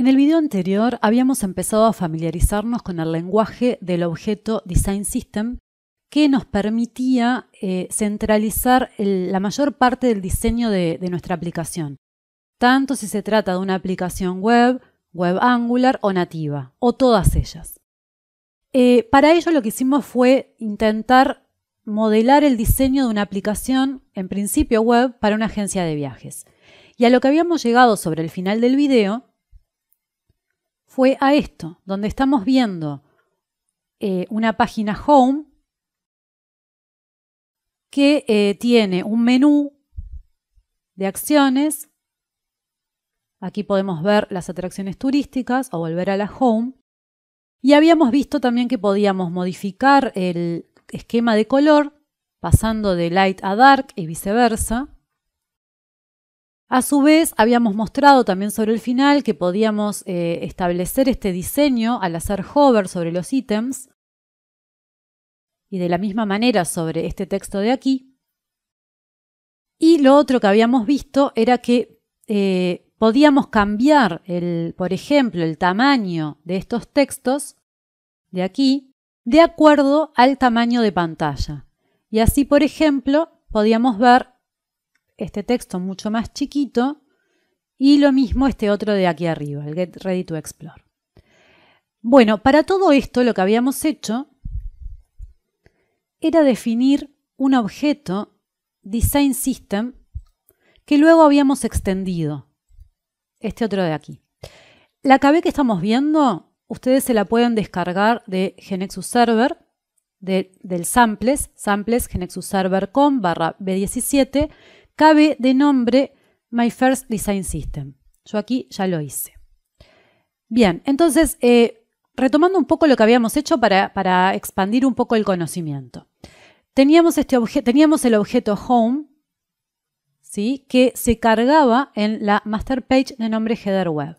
En el video anterior habíamos empezado a familiarizarnos con el lenguaje del objeto Design System que nos permitía eh, centralizar la mayor parte del diseño de, nuestra aplicación, tanto si se trata de una aplicación web, web angular o nativa, o todas ellas. Eh, para ello lo que hicimos fue intentar modelar el diseño de una aplicación, en principio web, para una agencia de viajes. Y a lo que habíamos llegado sobre el final del video fue a esto, donde estamos viendo eh, una página home que eh, tiene un menú de acciones. Aquí podemos ver las atracciones turísticas o volver a la home. Y habíamos visto también que podíamos modificar el esquema de color pasando de light a dark y viceversa. A su vez, habíamos mostrado también sobre el final que podíamos eh, establecer este diseño al hacer hover sobre los ítems y de la misma manera sobre este texto de aquí. Y lo otro que habíamos visto era que eh, podíamos cambiar, el, por ejemplo, el tamaño de estos textos de aquí de acuerdo al tamaño de pantalla. Y así, por ejemplo, podíamos ver este texto mucho más chiquito y lo mismo este otro de aquí arriba, el Get Ready to Explore. Bueno, para todo esto lo que habíamos hecho era definir un objeto Design System que luego habíamos extendido. Este otro de aquí. La KB que estamos viendo, ustedes se la pueden descargar de Genexus Server, del samples, samples genexus barra B17 cabe de nombre My First Design System. Yo aquí ya lo hice. Bien, entonces, eh, retomando un poco lo que habíamos hecho para, expandir un poco el conocimiento. Teníamos, este teníamos el objeto Home, ¿sí? que se cargaba en la master page de nombre Header Web.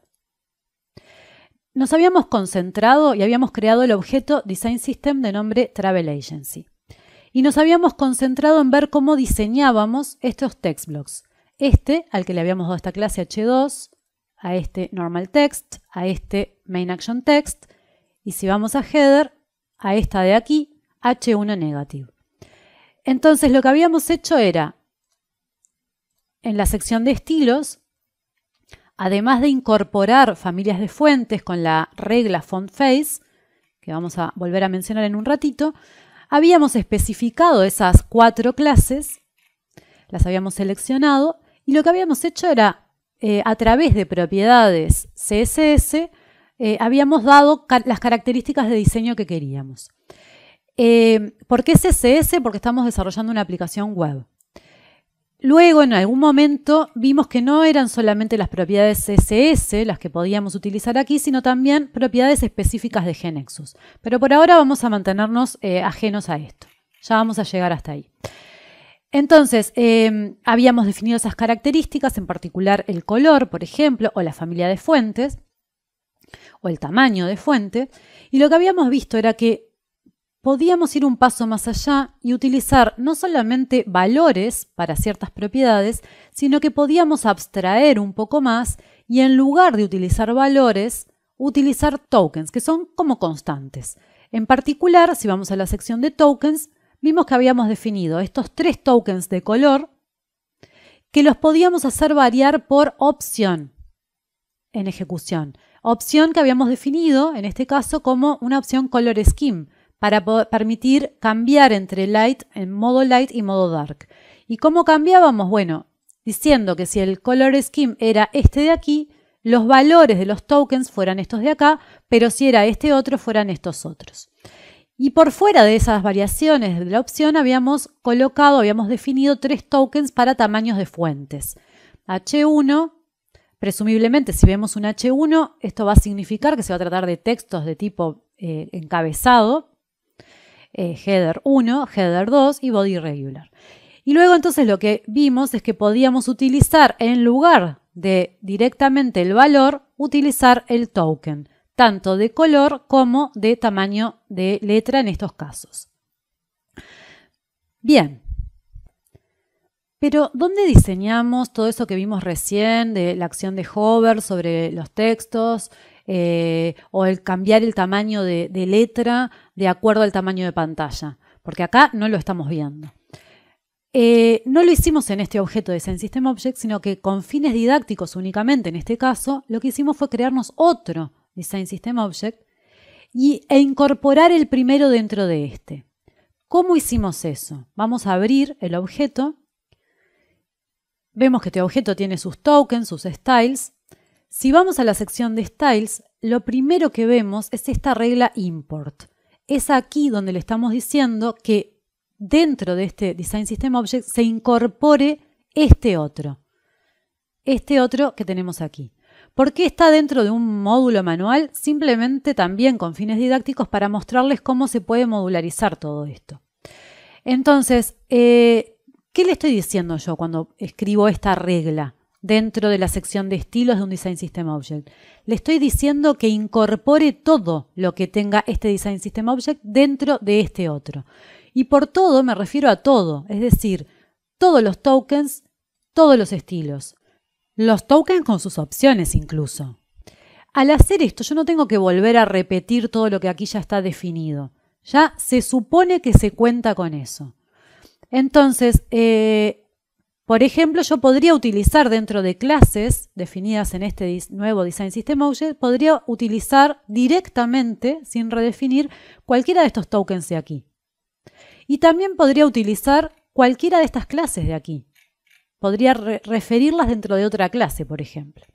Nos habíamos concentrado y habíamos creado el objeto Design System de nombre Travel Agency y nos habíamos concentrado en ver cómo diseñábamos estos text blocks. Este, al que le habíamos dado esta clase H2, a este normal text, a este main action text, y si vamos a header, a esta de aquí, H1 negative. Entonces lo que habíamos hecho era, en la sección de estilos, además de incorporar familias de fuentes con la regla font face, que vamos a volver a mencionar en un ratito, Habíamos especificado esas cuatro clases, las habíamos seleccionado y lo que habíamos hecho era, eh, a través de propiedades CSS, eh, habíamos dado las características de diseño que queríamos. Eh, ¿Por qué CSS? Porque estamos desarrollando una aplicación web. Luego, en algún momento, vimos que no eran solamente las propiedades CSS las que podíamos utilizar aquí, sino también propiedades específicas de Genexus. Pero por ahora vamos a mantenernos eh, ajenos a esto. Ya vamos a llegar hasta ahí. Entonces, em, habíamos definido esas características, en particular el color, por ejemplo, o la familia de fuentes, o el tamaño de fuente, y lo que habíamos visto era que podíamos ir un paso más allá y utilizar no solamente valores para ciertas propiedades, sino que podíamos abstraer un poco más y en lugar de utilizar valores, utilizar tokens, que son como constantes. En particular, si vamos a la sección de tokens, vimos que habíamos definido estos tres tokens de color que los podíamos hacer variar por opción en ejecución. Opción que habíamos definido en este caso como una opción color scheme para permitir cambiar entre light en modo light y modo dark. ¿Y cómo cambiábamos? Bueno, diciendo que si el color scheme era este de aquí, los valores de los tokens fueran estos de acá, pero si era este otro, fueran estos otros. Y por fuera de esas variaciones de la opción habíamos colocado, habíamos definido tres tokens para tamaños de fuentes. H1, presumiblemente si vemos un H1, esto va a significar que se va a tratar de textos de tipo eh, encabezado, eh, header 1, header 2 y body regular. Y luego entonces lo que vimos es que podíamos utilizar en lugar de directamente el valor, utilizar el token, tanto de color como de tamaño de letra en estos casos. Bien. Pero, ¿dónde diseñamos todo eso que vimos recién de la acción de hover sobre los textos eh, o el cambiar el tamaño de letra de acuerdo al tamaño de pantalla, porque acá no lo estamos viendo. Eh, no lo hicimos en este objeto de Design System Object, sino que con fines didácticos únicamente en este caso, lo que hicimos fue crearnos otro Design System Object y, e incorporar el primero dentro de este. ¿Cómo hicimos eso? Vamos a abrir el objeto. Vemos que este objeto tiene sus tokens, sus styles. Si vamos a la sección de styles, lo primero que vemos es esta regla import es aquí donde le estamos diciendo que dentro de este Design System Object se incorpore este otro. Este otro que tenemos aquí. ¿Por qué está dentro de un módulo manual? Simplemente también con fines didácticos para mostrarles cómo se puede modularizar todo esto. Entonces, eh, ¿qué le estoy diciendo yo cuando escribo esta regla? dentro de la sección de estilos de un Design System Object. Le estoy diciendo que incorpore todo lo que tenga este Design System Object dentro de este otro. Y por todo me refiero a todo, es decir, todos los tokens, todos los estilos. Los tokens con sus opciones incluso. Al hacer esto yo no tengo que volver a repetir todo lo que aquí ya está definido. Ya se supone que se cuenta con eso. Entonces, eh, por ejemplo, yo podría utilizar dentro de clases definidas en este nuevo Design System Object, podría utilizar directamente, sin redefinir, cualquiera de estos tokens de aquí. Y también podría utilizar cualquiera de estas clases de aquí. Podría referirlas dentro de otra clase, por ejemplo.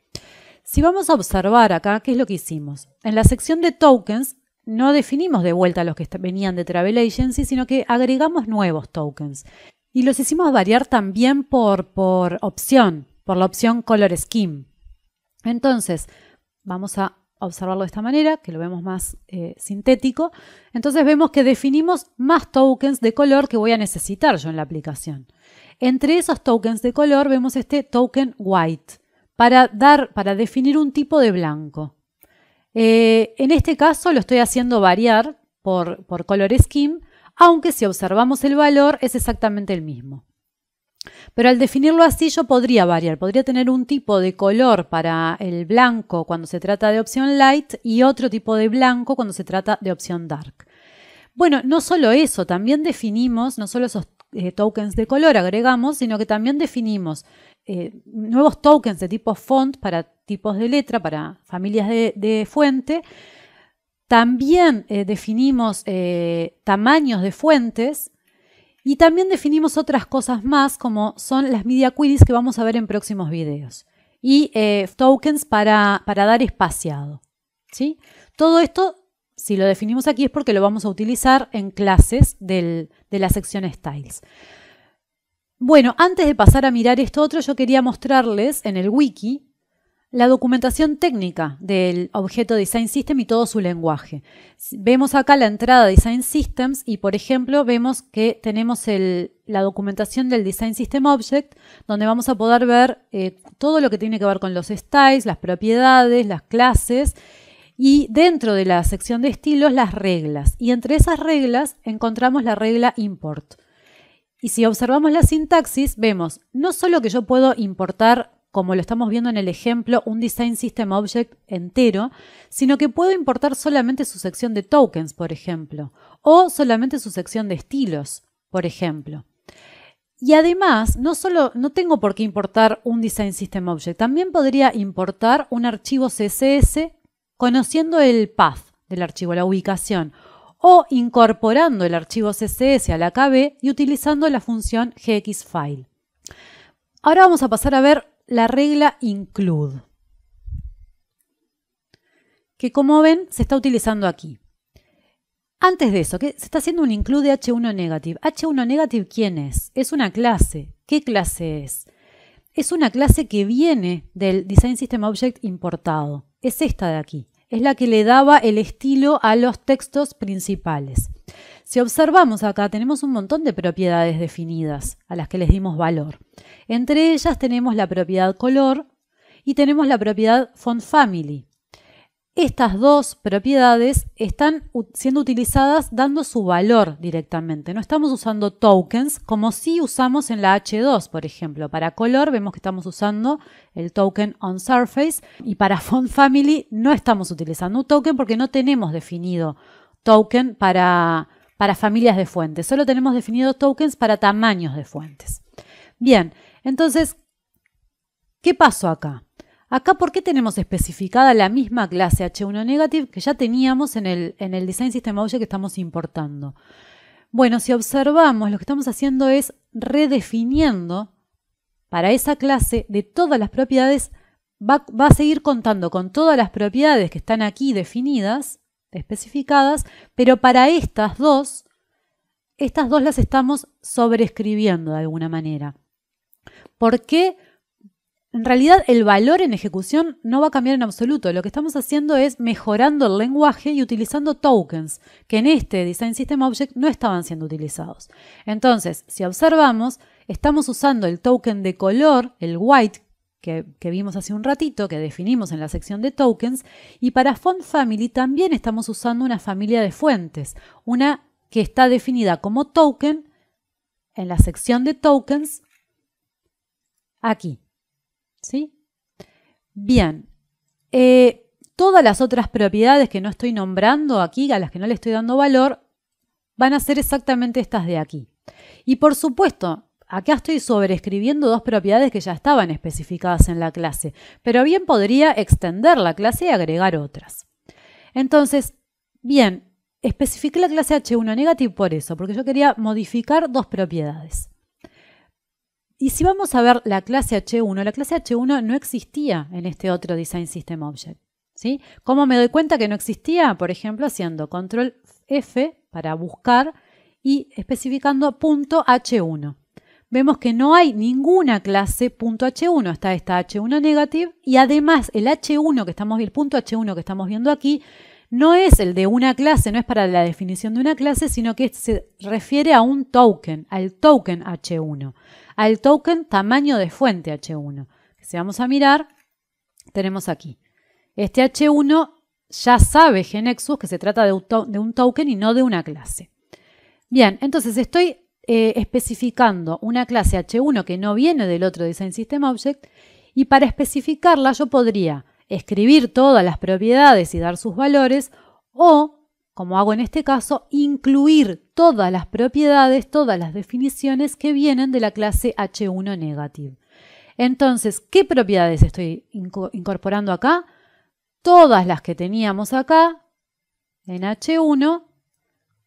Si vamos a observar acá, ¿qué es lo que hicimos? En la sección de tokens no definimos de vuelta los que venían de Travel Agency, sino que agregamos nuevos tokens. Y los hicimos variar también por, por opción, por la opción color scheme. Entonces, vamos a observarlo de esta manera, que lo vemos más eh, sintético. Entonces vemos que definimos más tokens de color que voy a necesitar yo en la aplicación. Entre esos tokens de color vemos este token white para, dar, para definir un tipo de blanco. Eh, en este caso lo estoy haciendo variar por, por color scheme aunque si observamos el valor es exactamente el mismo. Pero al definirlo así yo podría variar, podría tener un tipo de color para el blanco cuando se trata de opción light y otro tipo de blanco cuando se trata de opción dark. Bueno, no solo eso, también definimos, no solo esos eh, tokens de color agregamos, sino que también definimos eh, nuevos tokens de tipo font para tipos de letra, para familias de, de fuente, también eh, definimos eh, tamaños de fuentes y también definimos otras cosas más como son las media queries que vamos a ver en próximos videos y eh, tokens para, dar espaciado. ¿sí? Todo esto, si lo definimos aquí, es porque lo vamos a utilizar en clases de la sección Styles. Bueno, antes de pasar a mirar esto otro, yo quería mostrarles en el wiki la documentación técnica del objeto Design System y todo su lenguaje. Vemos acá la entrada Design Systems y, por ejemplo, vemos que tenemos la documentación del Design System Object, donde vamos a poder ver eh, todo lo que tiene que ver con los styles, las propiedades, las clases y dentro de la sección de estilos las reglas. Y entre esas reglas encontramos la regla import. Y si observamos la sintaxis, vemos no solo que yo puedo importar como lo estamos viendo en el ejemplo, un Design System Object entero, sino que puedo importar solamente su sección de tokens, por ejemplo, o solamente su sección de estilos, por ejemplo. Y además, no solo no tengo por qué importar un Design System Object, también podría importar un archivo CSS conociendo el path del archivo, la ubicación, o incorporando el archivo CSS a la KB y utilizando la función gxfile. Ahora vamos a pasar a ver la regla include, que como ven se está utilizando aquí. Antes de eso, que se está haciendo un include de H1 negative. H1 negative, ¿quién es? Es una clase. ¿Qué clase es? Es una clase que viene del Design System Object importado. Es esta de aquí. Es la que le daba el estilo a los textos principales. Si observamos acá, tenemos un montón de propiedades definidas a las que les dimos valor. Entre ellas tenemos la propiedad color y tenemos la propiedad font family. Estas dos propiedades están siendo utilizadas dando su valor directamente. No estamos usando tokens como si usamos en la H2, por ejemplo. Para color vemos que estamos usando el token on surface y para font family no estamos utilizando un token porque no tenemos definido token para para familias de fuentes. Solo tenemos definidos tokens para tamaños de fuentes. Bien, entonces, ¿qué pasó acá? Acá, ¿por qué tenemos especificada la misma clase H1 negative que ya teníamos en el, en el Design System Object que estamos importando? Bueno, si observamos, lo que estamos haciendo es redefiniendo para esa clase de todas las propiedades, va, va a seguir contando con todas las propiedades que están aquí definidas, especificadas, pero para estas dos, estas dos las estamos sobreescribiendo de alguna manera. ¿Por qué? En realidad el valor en ejecución no va a cambiar en absoluto. Lo que estamos haciendo es mejorando el lenguaje y utilizando tokens que en este Design System Object no estaban siendo utilizados. Entonces, si observamos, estamos usando el token de color, el white, que, vimos hace un ratito, que definimos en la sección de tokens, y para Font Family también estamos usando una familia de fuentes, una que está definida como token en la sección de tokens aquí. ¿Sí? Bien. Eh, todas las otras propiedades que no estoy nombrando aquí, a las que no le estoy dando valor, van a ser exactamente estas de aquí. Y por supuesto, acá estoy sobreescribiendo dos propiedades que ya estaban especificadas en la clase, pero bien podría extender la clase y agregar otras. Entonces, bien, especifiqué la clase H1 negative por eso, porque yo quería modificar dos propiedades. Y si vamos a ver la clase H1, la clase H1 no existía en este otro Design System Object. ¿sí? ¿Cómo me doy cuenta que no existía? Por ejemplo, haciendo control F para buscar y especificando punto H1 vemos que no hay ninguna clase H1, está esta H1 negative y además el H1 que estamos el punto H1 que estamos viendo aquí no es el de una clase, no es para la definición de una clase, sino que se refiere a un token, al token H1, al token tamaño de fuente H1. Si vamos a mirar, tenemos aquí. Este H1 ya sabe Genexus que se trata de un token y no de una clase. Bien, entonces estoy eh, especificando una clase H1 que no viene del otro Design System Object y para especificarla yo podría escribir todas las propiedades y dar sus valores o, como hago en este caso, incluir todas las propiedades, todas las definiciones que vienen de la clase H1 negative. Entonces, ¿qué propiedades estoy incorporando acá? Todas las que teníamos acá en H1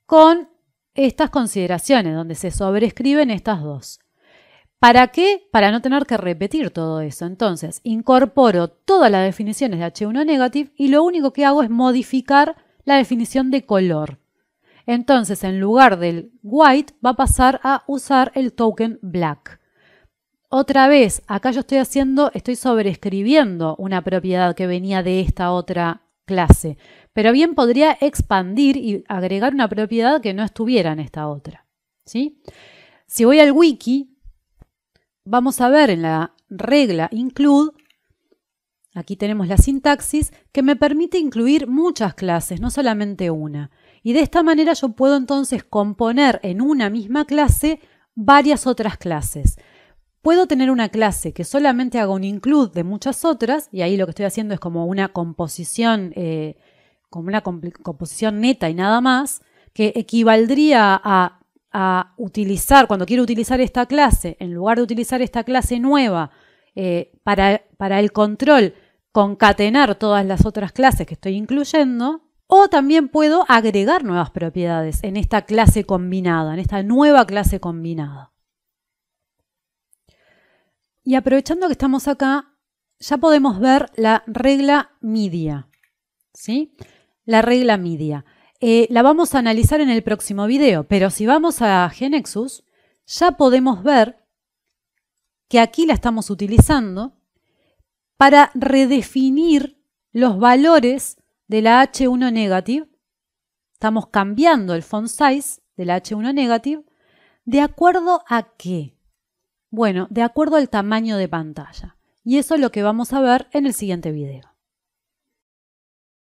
con estas consideraciones, donde se sobrescriben estas dos. ¿Para qué? Para no tener que repetir todo eso. Entonces, incorporo todas las definiciones de H1 negative y lo único que hago es modificar la definición de color. Entonces, en lugar del white, va a pasar a usar el token black. Otra vez, acá yo estoy haciendo, estoy sobrescribiendo una propiedad que venía de esta otra clase, pero bien podría expandir y agregar una propiedad que no estuviera en esta otra. ¿sí? Si voy al wiki, vamos a ver en la regla include, aquí tenemos la sintaxis, que me permite incluir muchas clases, no solamente una. Y de esta manera yo puedo entonces componer en una misma clase varias otras clases. Puedo tener una clase que solamente haga un include de muchas otras, y ahí lo que estoy haciendo es como una composición, eh, como una composición neta y nada más, que equivaldría a, utilizar, cuando quiero utilizar esta clase, en lugar de utilizar esta clase nueva eh, para el control, concatenar todas las otras clases que estoy incluyendo, o también puedo agregar nuevas propiedades en esta clase combinada, en esta nueva clase combinada. Y aprovechando que estamos acá, ya podemos ver la regla media. ¿Sí? La regla media. Eh, la vamos a analizar en el próximo video, pero si vamos a Genexus, ya podemos ver que aquí la estamos utilizando para redefinir los valores de la H1 negative. Estamos cambiando el font size de la H1 negative de acuerdo a qué? Bueno, de acuerdo al tamaño de pantalla. Y eso es lo que vamos a ver en el siguiente video.